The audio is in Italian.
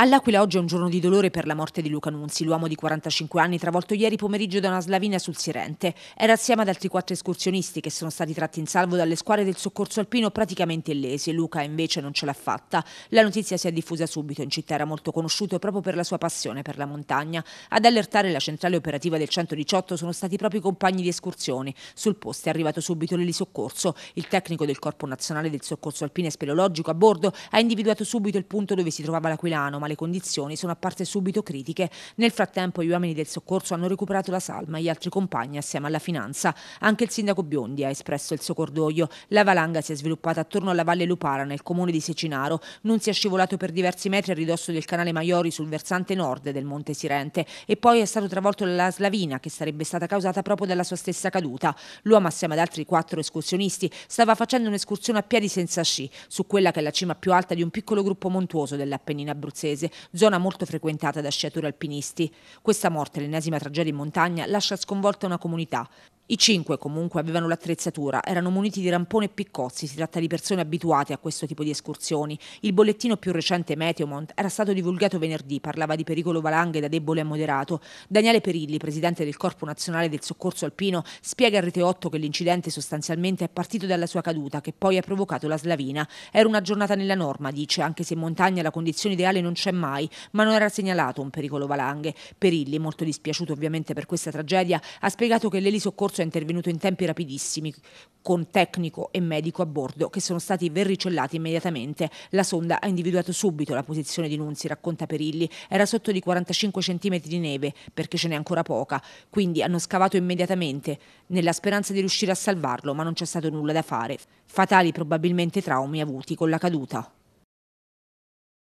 All'Aquila oggi è un giorno di dolore per la morte di Luca Nunzi, l'uomo di 45 anni travolto ieri pomeriggio da una slavina sul Sirente. Era assieme ad altri quattro escursionisti che sono stati tratti in salvo dalle squadre del soccorso alpino praticamente illesi. Luca invece non ce l'ha fatta. La notizia si è diffusa subito in città, era molto conosciuto proprio per la sua passione per la montagna. Ad allertare la centrale operativa del 118 sono stati proprio i compagni di escursione. Sul posto è arrivato subito l'elisoccorso. Il tecnico del Corpo Nazionale del Soccorso Alpino e Speleologico a bordo ha individuato subito il punto dove si trovava l'aquilano, ma ma le condizioni sono apparse subito critiche. Nel frattempo gli uomini del soccorso hanno recuperato la salma e gli altri compagni assieme alla finanza. Anche il sindaco Biondi ha espresso il suo cordoglio. La valanga si è sviluppata attorno alla Valle Lupara nel comune di Secinaro. Non si è scivolato per diversi metri a ridosso del canale Maiori sul versante nord del Monte Sirente e poi è stato travolto dalla slavina che sarebbe stata causata proprio dalla sua stessa caduta. L'uomo assieme ad altri quattro escursionisti stava facendo un'escursione a piedi senza sci su quella che è la cima più alta di un piccolo gruppo montuoso dell'Appennina abruzzese. Valdese, zona molto frequentata da sciatori alpinisti. Questa morte, l'ennesima tragedia in montagna, lascia sconvolta una comunità. I cinque comunque avevano l'attrezzatura, erano muniti di rampone e piccozzi, si tratta di persone abituate a questo tipo di escursioni. Il bollettino più recente Meteomont era stato divulgato venerdì, parlava di pericolo valanghe da debole a moderato. Daniele Perilli, presidente del Corpo Nazionale del Soccorso Alpino, spiega a Rete 8 che l'incidente sostanzialmente è partito dalla sua caduta, che poi ha provocato la slavina. Era una giornata nella norma, dice, anche se in montagna la condizione ideale non c'è mai, ma non era segnalato un pericolo valanghe. Perilli, molto dispiaciuto ovviamente per questa tragedia, ha spiegato che l'elisoccorso soccorso è intervenuto in tempi rapidissimi con tecnico e medico a bordo che sono stati verricellati immediatamente. La sonda ha individuato subito la posizione di Nunzi, racconta Perilli. Era sotto di 45 cm di neve perché ce n'è ancora poca, quindi hanno scavato immediatamente nella speranza di riuscire a salvarlo, ma non c'è stato nulla da fare. Fatali probabilmente traumi avuti con la caduta.